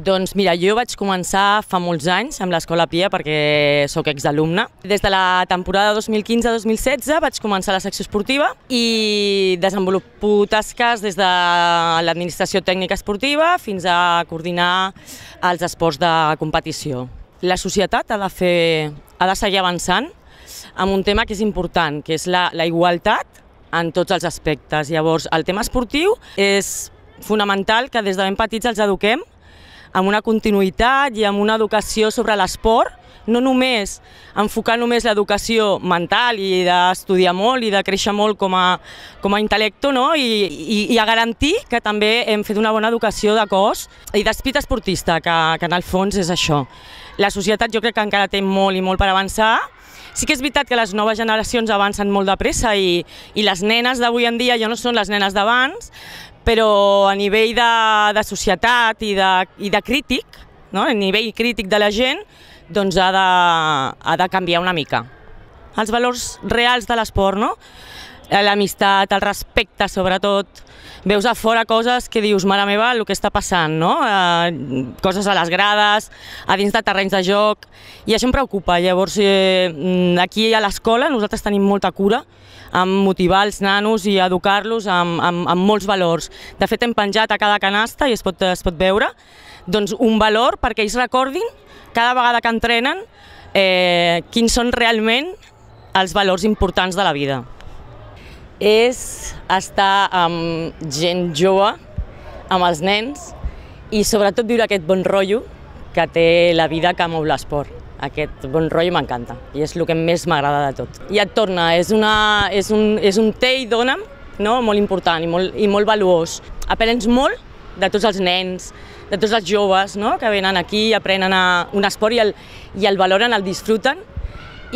Doncs mira, jo vaig començar fa molts anys amb l'Escola Pia perquè sóc exalumne. Des de la temporada 2015-2016 vaig començar la secció esportiva i desenvolupo tasques des de l'administració tècnica esportiva fins a coordinar els esports de competició. La societat ha de, fer, ha de seguir avançant amb un tema que és important, que és la, la igualtat en tots els aspectes. Llavors, el tema esportiu és fonamental que des de ben petits els eduquem amb una continuïtat i amb una educació sobre l'esport, no només enfocar només l'educació mental i d'estudiar molt i de créixer molt com a, com a intel·lecto no? I, i, i a garantir que també hem fet una bona educació de cos i d'espit esportista, que, que en el fons és això. La societat jo crec que encara té molt i molt per avançar, Sí que és veritat que les noves generacions avancen molt de pressa i, i les nenes d'avui en dia ja no són les nenes d'abans, però a nivell de, de societat i de, i de crític, no? a nivell crític de la gent, doncs ha de, ha de canviar una mica. Els valors reals de l'esport, no? Eh, l'amistat, el respecte sobretot. Veus a fora coses que dius, mare meva, el que està passant, no? Eh, coses a les grades, a dins de terrenys de joc, i això em preocupa. Llavors, eh, aquí a l'escola nosaltres tenim molta cura en motivar els nanos i educar-los amb, amb, amb molts valors. De fet, hem penjat a cada canasta, i es pot, es pot veure, doncs un valor perquè ells recordin cada vegada que entrenen eh, quins són realment els valors importants de la vida és estar amb gent jove, amb els nens, i sobretot viure aquest bon rotllo que té la vida que mou l'esport. Aquest bon rotllo m'encanta i és el que més m'agrada de tot. I et torna, és, una, és, un, és un té i dona'm no? molt important i molt, i molt valuós. Aprens molt de tots els nens, de tots els joves no? que venen aquí, aprenen a, un esport i el, i el valoren, el disfruten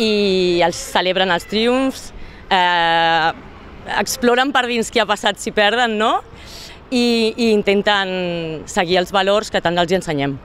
i els celebren els triomfs, eh, exploren per dins què ha passat si perden, no? I, i intenten seguir els valors que tant els hi ensenyem.